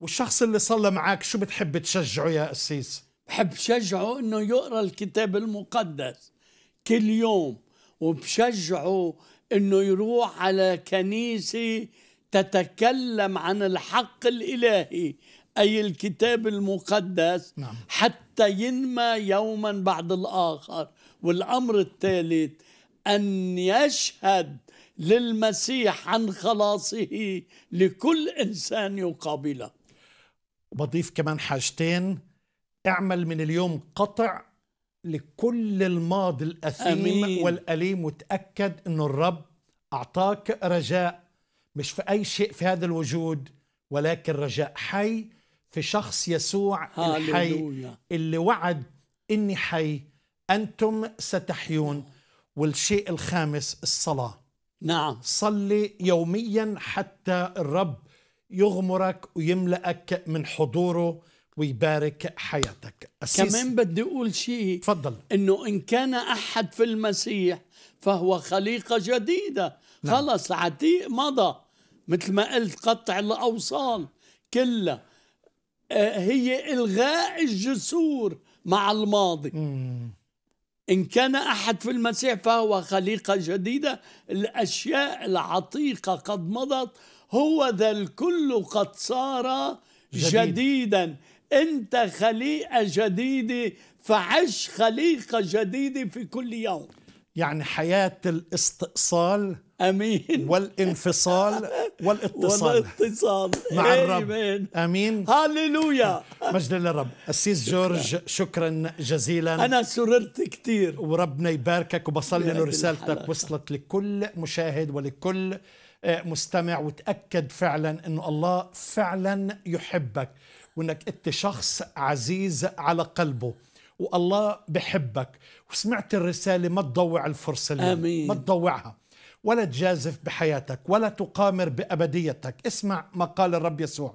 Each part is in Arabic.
والشخص اللي صلى معك شو بتحب تشجعه يا قسيس بحب شجعه انه يقرا الكتاب المقدس كل يوم وبشجعه انه يروح على كنيسه تتكلم عن الحق الالهي اي الكتاب المقدس نعم. حتى ينمى يوما بعد الاخر والامر الثالث ان يشهد للمسيح عن خلاصه لكل انسان يقابله بضيف كمان حاجتين اعمل من اليوم قطع لكل الماضي الأثيم أمين. والأليم وتأكد أن الرب أعطاك رجاء مش في أي شيء في هذا الوجود ولكن رجاء حي في شخص يسوع الحي اللي وعد إني حي أنتم ستحيون والشيء الخامس الصلاة نعم صلي يوميا حتى الرب يغمرك ويملأك من حضوره ويبارك حياتك أسيس. كمان بدي أقول شيء تفضل إنه إن كان أحد في المسيح فهو خليقة جديدة نعم. خلص عتيق مضى مثل ما قلت قطع الأوصال كلها آه، هي إلغاء الجسور مع الماضي مم. إن كان أحد في المسيح فهو خليقة جديدة الأشياء العتيقة قد مضت هو ذا الكل قد صار جديد. جديدا أنت خليقة جديدة فعش خليقة جديدة في كل يوم يعني حياة الاستئصال امين والانفصال والاتصال والاتصال مع الرب امين هللويا مجد للرب اسيس جورج شكرا جزيلا انا سررت كثير وربنا يباركك وبصلي انه رسالتك وصلت لكل مشاهد ولكل آه، مستمع وتاكد فعلا انه الله فعلا يحبك وانك انت شخص عزيز على قلبه والله بحبك وسمعت الرسالة ما تضوع الفرصة اليوم آمين. ما تضوعها ولا تجازف بحياتك ولا تقامر بأبديتك اسمع ما قال الرب يسوع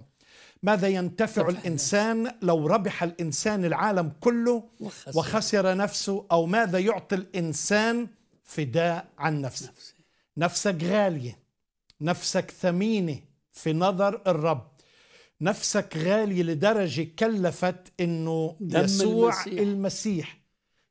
ماذا ينتفع الإنسان لو ربح الإنسان العالم كله وخسر, وخسر نفسه أو ماذا يعطي الإنسان فداء عن نفسه نفسك غالية نفسك ثمينة في نظر الرب نفسك غالي لدرجة كلفت أنه يسوع المسيح. المسيح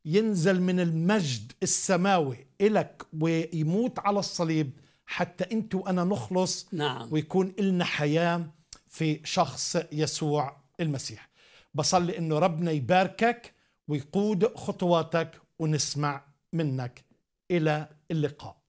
ينزل من المجد السماوي إلك ويموت على الصليب حتى أنت وأنا نخلص نعم. ويكون إلنا حياة في شخص يسوع المسيح بصلي أنه ربنا يباركك ويقود خطواتك ونسمع منك إلى اللقاء